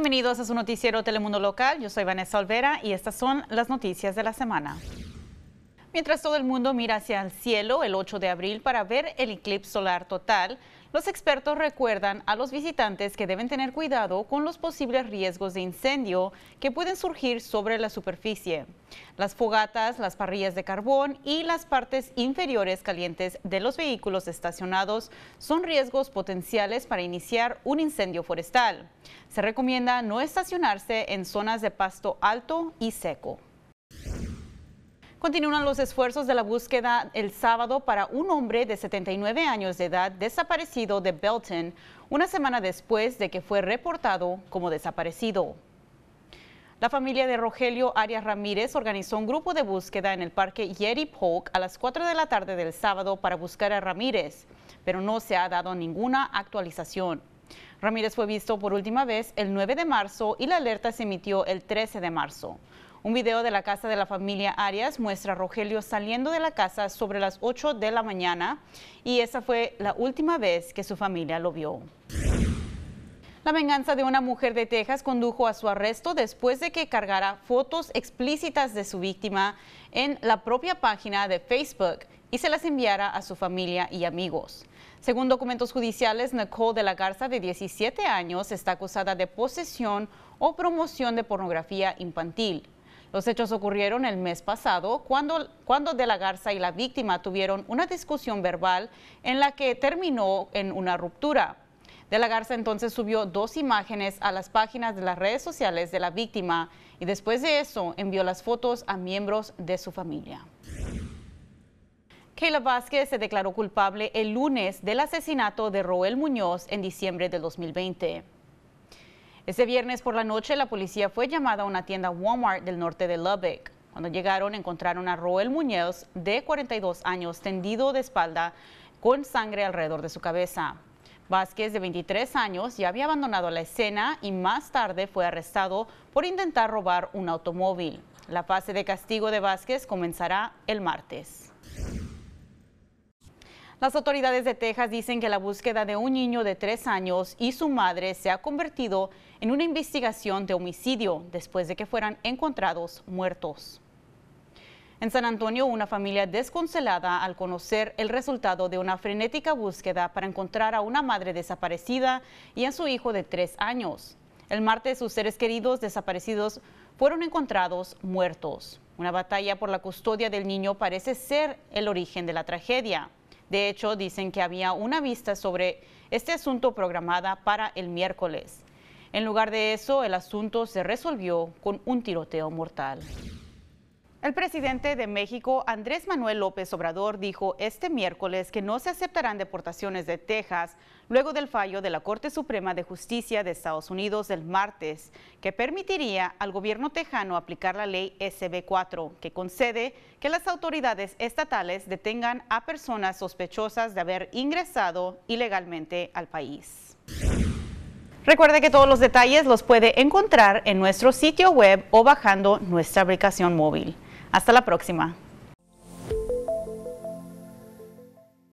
bienvenidos a su noticiero Telemundo Local. Yo soy Vanessa Olvera y estas son las noticias de la semana. Mientras todo el mundo mira hacia el cielo el 8 de abril para ver el eclipse solar total, los expertos recuerdan a los visitantes que deben tener cuidado con los posibles riesgos de incendio que pueden surgir sobre la superficie, las fogatas, las parrillas de carbón y las partes inferiores calientes de los vehículos estacionados son riesgos potenciales para iniciar un incendio forestal. Se recomienda no estacionarse en zonas de pasto alto y seco. Continúan los esfuerzos de la búsqueda el sábado para un hombre de 79 años de edad desaparecido de Belton, una semana después de que fue reportado como desaparecido. La familia de Rogelio Arias Ramírez organizó un grupo de búsqueda en el parque Yeri Polk a las 4 de la tarde del sábado para buscar a Ramírez, pero no se ha dado ninguna actualización. Ramírez fue visto por última vez el 9 de marzo y la alerta se emitió el 13 de marzo. Un video de la casa de la familia Arias muestra a Rogelio saliendo de la casa sobre las 8 de la mañana y esa fue la última vez que su familia lo vio. La venganza de una mujer de Texas condujo a su arresto después de que cargara fotos explícitas de su víctima en la propia página de Facebook y se las enviara a su familia y amigos. Según documentos judiciales, Nicole de la Garza, de 17 años, está acusada de posesión o promoción de pornografía infantil. Los hechos ocurrieron el mes pasado cuando, cuando De la Garza y la víctima tuvieron una discusión verbal en la que terminó en una ruptura. De la Garza entonces subió dos imágenes a las páginas de las redes sociales de la víctima y después de eso envió las fotos a miembros de su familia. Kayla Vázquez se declaró culpable el lunes del asesinato de Roel Muñoz en diciembre de 2020. Ese viernes por la noche la policía fue llamada a una tienda Walmart del norte de Lubbock. Cuando llegaron encontraron a Roel Muñoz, de 42 años, tendido de espalda con sangre alrededor de su cabeza. Vázquez, de 23 años, ya había abandonado la escena y más tarde fue arrestado por intentar robar un automóvil. La fase de castigo de Vázquez comenzará el martes. Las autoridades de Texas dicen que la búsqueda de un niño de tres años y su madre se ha convertido en una investigación de homicidio después de que fueran encontrados muertos. En San Antonio, una familia desconsolada al conocer el resultado de una frenética búsqueda para encontrar a una madre desaparecida y a su hijo de tres años. El martes, sus seres queridos desaparecidos fueron encontrados muertos. Una batalla por la custodia del niño parece ser el origen de la tragedia. De hecho, dicen que había una vista sobre este asunto programada para el miércoles. En lugar de eso, el asunto se resolvió con un tiroteo mortal. El presidente de México, Andrés Manuel López Obrador, dijo este miércoles que no se aceptarán deportaciones de Texas luego del fallo de la Corte Suprema de Justicia de Estados Unidos del martes, que permitiría al gobierno tejano aplicar la ley SB4, que concede que las autoridades estatales detengan a personas sospechosas de haber ingresado ilegalmente al país. Recuerde que todos los detalles los puede encontrar en nuestro sitio web o bajando nuestra aplicación móvil. Hasta la próxima.